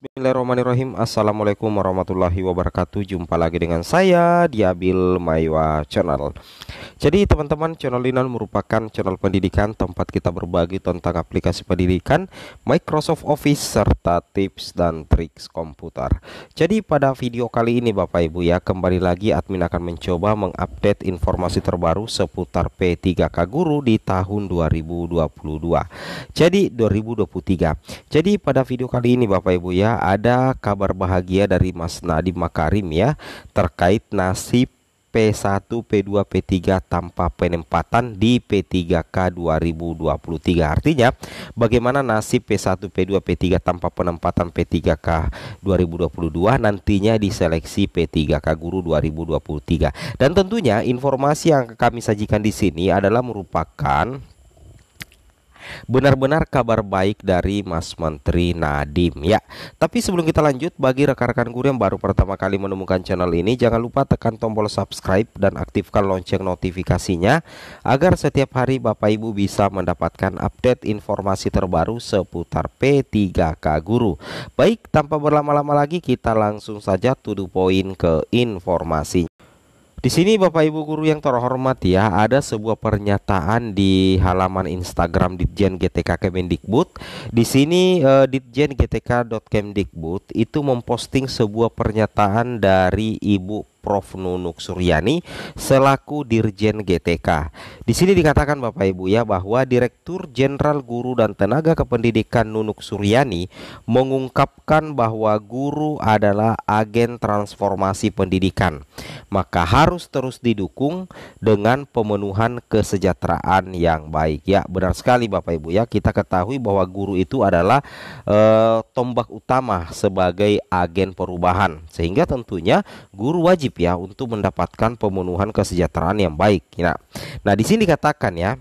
Bismillahirrahmanirrahim Assalamualaikum warahmatullahi wabarakatuh Jumpa lagi dengan saya Diabil Maywa Channel Jadi teman-teman channel ini merupakan channel pendidikan Tempat kita berbagi tentang aplikasi pendidikan Microsoft Office Serta tips dan trik komputer Jadi pada video kali ini Bapak Ibu ya Kembali lagi admin akan mencoba mengupdate informasi terbaru Seputar P3K Guru di tahun 2022 Jadi 2023 Jadi pada video kali ini Bapak Ibu ya ada kabar bahagia dari Mas Nadiem Makarim ya terkait nasib P1, P2, P3 tanpa penempatan di P3K 2023. Artinya, bagaimana nasib P1, P2, P3 tanpa penempatan P3K 2022 nantinya di seleksi P3K Guru 2023. Dan tentunya informasi yang kami sajikan di sini adalah merupakan benar-benar kabar baik dari Mas Menteri Nadim ya. Tapi sebelum kita lanjut, bagi rekan-rekan guru yang baru pertama kali menemukan channel ini, jangan lupa tekan tombol subscribe dan aktifkan lonceng notifikasinya agar setiap hari Bapak Ibu bisa mendapatkan update informasi terbaru seputar P3K Guru. Baik, tanpa berlama-lama lagi kita langsung saja tuduh poin ke informasi di sini Bapak Ibu guru yang terhormat ya, ada sebuah pernyataan di halaman Instagram Ditjen GTK Kemendikbud. Di sini uh, Ditjen GTK.kemdikbud itu memposting sebuah pernyataan dari Ibu Prof. Nunuk Suryani selaku Dirjen GTK. Di sini dikatakan Bapak Ibu ya bahwa Direktur Jenderal Guru dan Tenaga Kependidikan Nunuk Suryani mengungkapkan bahwa guru adalah agen transformasi pendidikan. Maka harus terus didukung dengan pemenuhan kesejahteraan yang baik. Ya, benar sekali Bapak Ibu ya, kita ketahui bahwa guru itu adalah eh, tombak utama sebagai agen perubahan. Sehingga tentunya guru wajib wajib ya untuk mendapatkan pemenuhan kesejahteraan yang baik. Nah, nah di sini dikatakan ya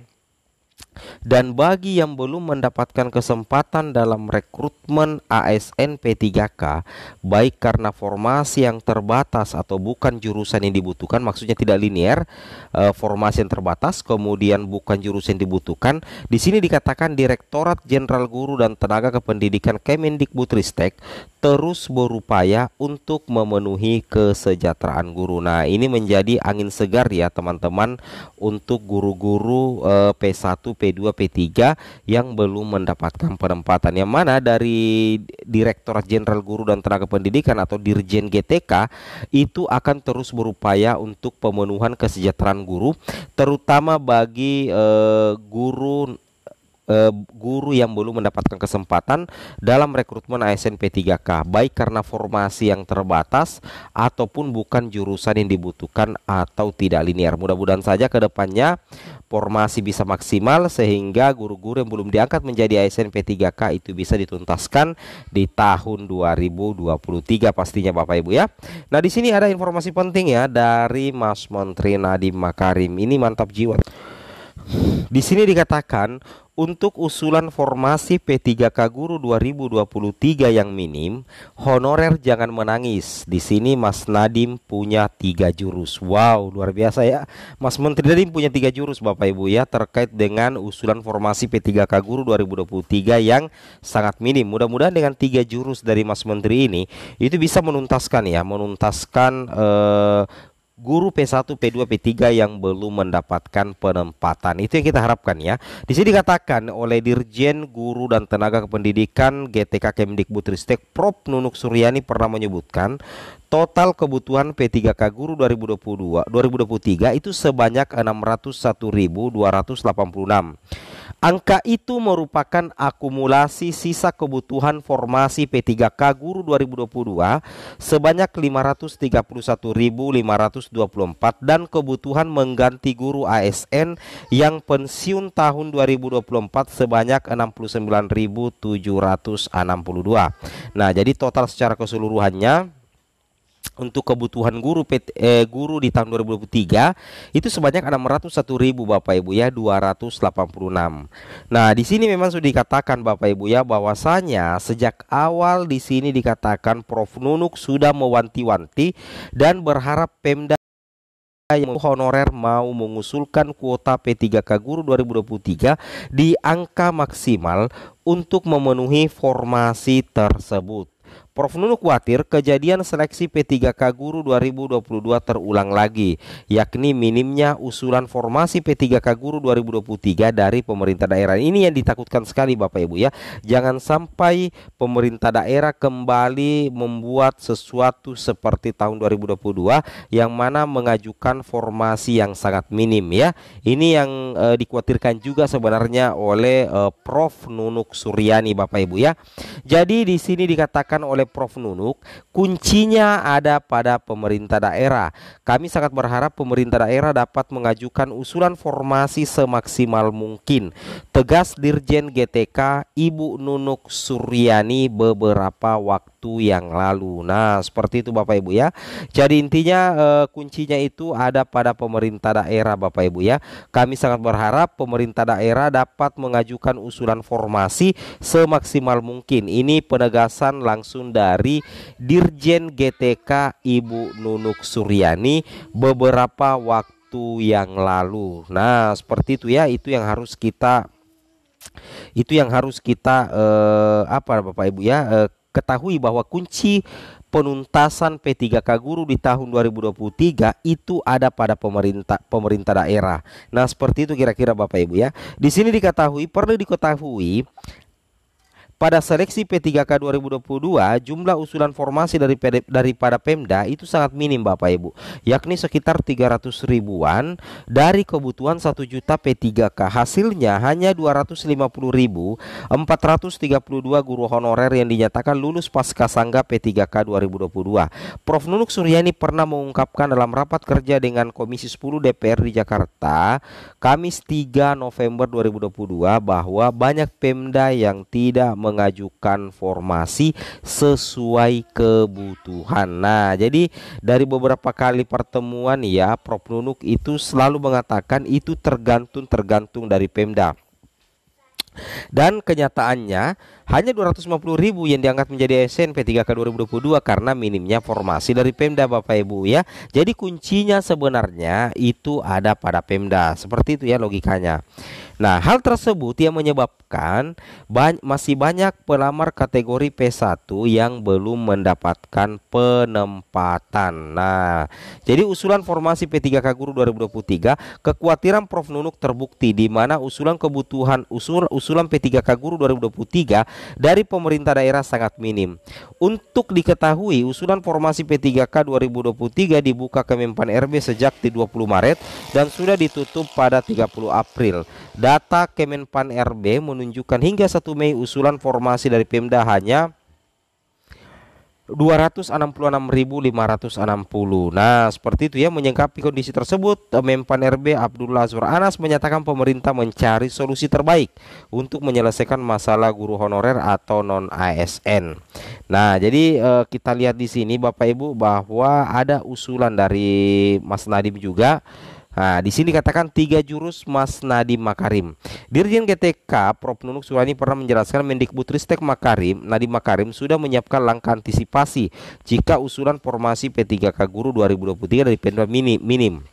dan bagi yang belum mendapatkan kesempatan dalam rekrutmen ASN P3K, baik karena formasi yang terbatas atau bukan jurusan yang dibutuhkan, maksudnya tidak linier, e, formasi yang terbatas, kemudian bukan jurusan yang dibutuhkan, di sini dikatakan Direktorat Jenderal Guru dan Tenaga Kependidikan Kemendikbudristek terus berupaya untuk memenuhi kesejahteraan guru. Nah, ini menjadi angin segar ya teman-teman untuk guru-guru e, P1, P2 P2, P3 yang belum mendapatkan penempatan. Yang mana dari Direktorat Jenderal Guru dan Tenaga Pendidikan atau Dirjen GTK itu akan terus berupaya untuk pemenuhan kesejahteraan guru, terutama bagi eh, guru eh, guru yang belum mendapatkan kesempatan dalam rekrutmen ASN P3K, baik karena formasi yang terbatas ataupun bukan jurusan yang dibutuhkan atau tidak linear. Mudah-mudahan saja ke depannya formasi bisa maksimal sehingga guru-guru yang belum diangkat menjadi ASN P3K itu bisa dituntaskan di tahun 2023 pastinya Bapak Ibu ya. Nah, di sini ada informasi penting ya dari Mas Menteri Nadiem Makarim. Ini mantap jiwa. Di sini dikatakan untuk usulan formasi P3K Guru 2023 yang minim, honorer jangan menangis. Di sini Mas Nadim punya tiga jurus. Wow, luar biasa ya. Mas Menteri Nadim punya tiga jurus Bapak Ibu ya terkait dengan usulan formasi P3K Guru 2023 yang sangat minim. Mudah-mudahan dengan tiga jurus dari Mas Menteri ini itu bisa menuntaskan ya, menuntaskan eh, guru P1, P2, P3 yang belum mendapatkan penempatan. Itu yang kita harapkan ya. Di sini dikatakan oleh Dirjen Guru dan Tenaga Kependidikan GTK Kemdikbudristek Prof Nunuk Suryani pernah menyebutkan total kebutuhan P3K guru 2022 2023 itu sebanyak 601.286. Angka itu merupakan akumulasi sisa kebutuhan formasi P3K Guru 2022 sebanyak 531.524 dan kebutuhan mengganti guru ASN yang pensiun tahun 2024 sebanyak 69.762. Nah, jadi total secara keseluruhannya untuk kebutuhan guru PT, eh, guru di tahun 2023 itu sebanyak 601 ribu Bapak Ibu ya 286. Nah di sini memang sudah dikatakan Bapak Ibu ya bahwasanya sejak awal di sini dikatakan Prof Nunuk sudah mewanti-wanti dan berharap Pemda yang honorer mau mengusulkan kuota P3K guru 2023 di angka maksimal untuk memenuhi formasi tersebut. Prof Nunu khawatir kejadian seleksi P3K Guru 2022 terulang lagi, yakni minimnya usulan formasi P3K Guru 2023 dari pemerintah daerah. Ini yang ditakutkan sekali Bapak Ibu ya. Jangan sampai pemerintah daerah kembali membuat sesuatu seperti tahun 2022 yang mana mengajukan formasi yang sangat minim ya. Ini yang e, dikhawatirkan juga sebenarnya oleh e, Prof Nunuk Suryani Bapak Ibu ya. Jadi di sini dikatakan oleh Prof Nunuk, kuncinya ada pada pemerintah daerah. Kami sangat berharap pemerintah daerah dapat mengajukan usulan formasi semaksimal mungkin. Tegas Dirjen GTK Ibu Nunuk Suryani beberapa waktu waktu yang lalu. Nah, seperti itu Bapak Ibu ya. Jadi intinya eh, kuncinya itu ada pada pemerintah daerah Bapak Ibu ya. Kami sangat berharap pemerintah daerah dapat mengajukan usulan formasi semaksimal mungkin. Ini penegasan langsung dari Dirjen GTK Ibu Nunuk Suryani beberapa waktu yang lalu. Nah, seperti itu ya, itu yang harus kita itu yang harus kita eh, apa Bapak Ibu ya eh, ketahui bahwa kunci penuntasan P3K guru di tahun 2023 itu ada pada pemerintah pemerintah daerah. Nah, seperti itu kira-kira Bapak Ibu ya. Di sini diketahui perlu diketahui pada seleksi P3K 2022, jumlah usulan formasi dari daripada Pemda itu sangat minim Bapak Ibu, yakni sekitar 300 ribuan dari kebutuhan 1 juta P3K. Hasilnya hanya 250 ribu 432 guru honorer yang dinyatakan lulus pasca sangga P3K 2022. Prof Nunuk Suryani pernah mengungkapkan dalam rapat kerja dengan Komisi 10 DPR di Jakarta, Kamis 3 November 2022 bahwa banyak Pemda yang tidak mengajukan formasi sesuai kebutuhan. Nah, jadi dari beberapa kali pertemuan ya Prof Nunuk itu selalu mengatakan itu tergantung tergantung dari Pemda. Dan kenyataannya hanya 250 ribu yang diangkat menjadi ASN P3K 2022 karena minimnya formasi dari Pemda Bapak Ibu ya. Jadi kuncinya sebenarnya itu ada pada Pemda. Seperti itu ya logikanya. Nah, hal tersebut yang menyebabkan bany masih banyak pelamar kategori P1 yang belum mendapatkan penempatan. Nah, jadi usulan formasi P3K Guru 2023 kekhawatiran Prof Nunuk terbukti di mana usulan kebutuhan usul usulan P3K Guru 2023 dari pemerintah daerah sangat minim. Untuk diketahui, usulan formasi P3K 2023 dibuka Kemenpan RB sejak di 20 Maret dan sudah ditutup pada 30 April. Data Kemenpan RB menunjukkan hingga 1 Mei usulan formasi dari Pemda hanya 266.560. Nah, seperti itu ya menyingkapi kondisi tersebut, Mempan RB Abdullah Azwar Anas menyatakan pemerintah mencari solusi terbaik untuk menyelesaikan masalah guru honorer atau non ASN. Nah, jadi eh, kita lihat di sini Bapak Ibu bahwa ada usulan dari Mas Nadim juga Nah, di sini katakan tiga jurus Mas Nadiem Makarim. Dirjen GTK Prof Nunuk Surani pernah menjelaskan Mendikbudristek Makarim, Nadiem Makarim sudah menyiapkan langkah antisipasi jika usulan formasi P3K Guru 2023 dari Pemda minim.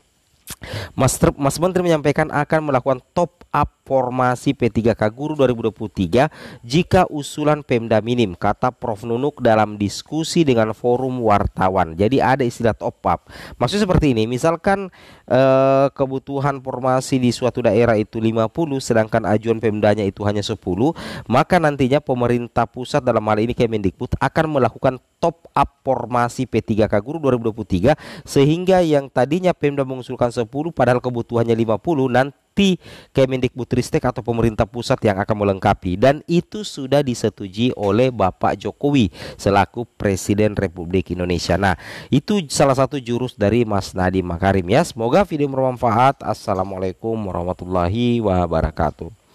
Mas, Ter Mas Menteri menyampaikan akan melakukan top up formasi P3K Guru 2023 jika usulan Pemda minim, kata Prof Nunuk dalam diskusi dengan forum wartawan. Jadi ada istilah top up. Maksudnya seperti ini, misalkan eh, kebutuhan formasi di suatu daerah itu 50 sedangkan ajuan Pemdanya itu hanya 10, maka nantinya pemerintah pusat dalam hal ini Kemendikbud akan melakukan top up formasi P3K Guru 2023 sehingga yang tadinya Pemda mengusulkan 10 padahal kebutuhannya 50 nanti Kemendikbudristek atau pemerintah pusat yang akan melengkapi dan itu sudah disetujui oleh Bapak Jokowi selaku Presiden Republik Indonesia. Nah, itu salah satu jurus dari Mas Nadiem Makarim ya. Semoga video bermanfaat. Assalamualaikum warahmatullahi wabarakatuh.